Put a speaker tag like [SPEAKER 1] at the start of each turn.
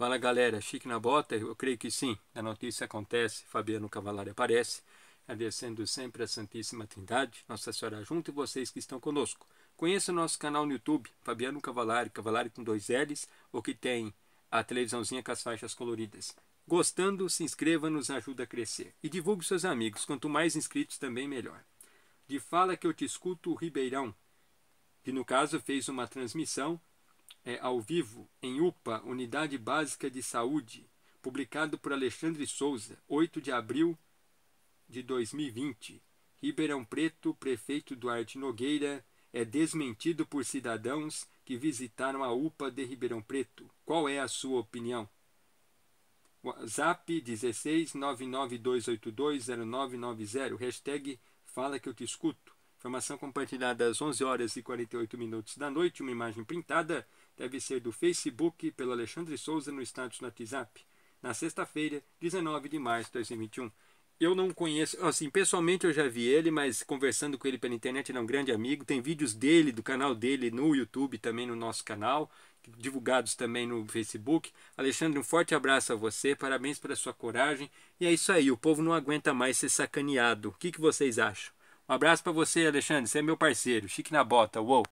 [SPEAKER 1] Fala galera, chique na bota? Eu creio que sim. A notícia acontece, Fabiano Cavalari aparece, agradecendo sempre a Santíssima Trindade, Nossa Senhora junto e vocês que estão conosco. Conheça o nosso canal no YouTube, Fabiano Cavalari, Cavalari com dois L's, o que tem a televisãozinha com as faixas coloridas. Gostando, se inscreva, nos ajuda a crescer. E divulgue seus amigos, quanto mais inscritos também melhor. De Fala que eu te escuto, Ribeirão, que no caso fez uma transmissão é, ao vivo em UPA, Unidade Básica de Saúde, publicado por Alexandre Souza, 8 de abril de 2020. Ribeirão Preto, prefeito Duarte Nogueira, é desmentido por cidadãos que visitaram a UPA de Ribeirão Preto. Qual é a sua opinião? WhatsApp 16992820990 hashtag Fala que eu te escuto. Informação compartilhada às 11 horas e 48 minutos da noite. Uma imagem printada deve ser do Facebook pelo Alexandre Souza no status no WhatsApp. Na sexta-feira, 19 de março de 2021. Eu não conheço, assim, pessoalmente eu já vi ele, mas conversando com ele pela internet, ele é um grande amigo. Tem vídeos dele, do canal dele no YouTube, também no nosso canal, divulgados também no Facebook. Alexandre, um forte abraço a você, parabéns pela sua coragem. E é isso aí, o povo não aguenta mais ser sacaneado. O que, que vocês acham? Um abraço para você, Alexandre. Você é meu parceiro. Chique na bota. Uou.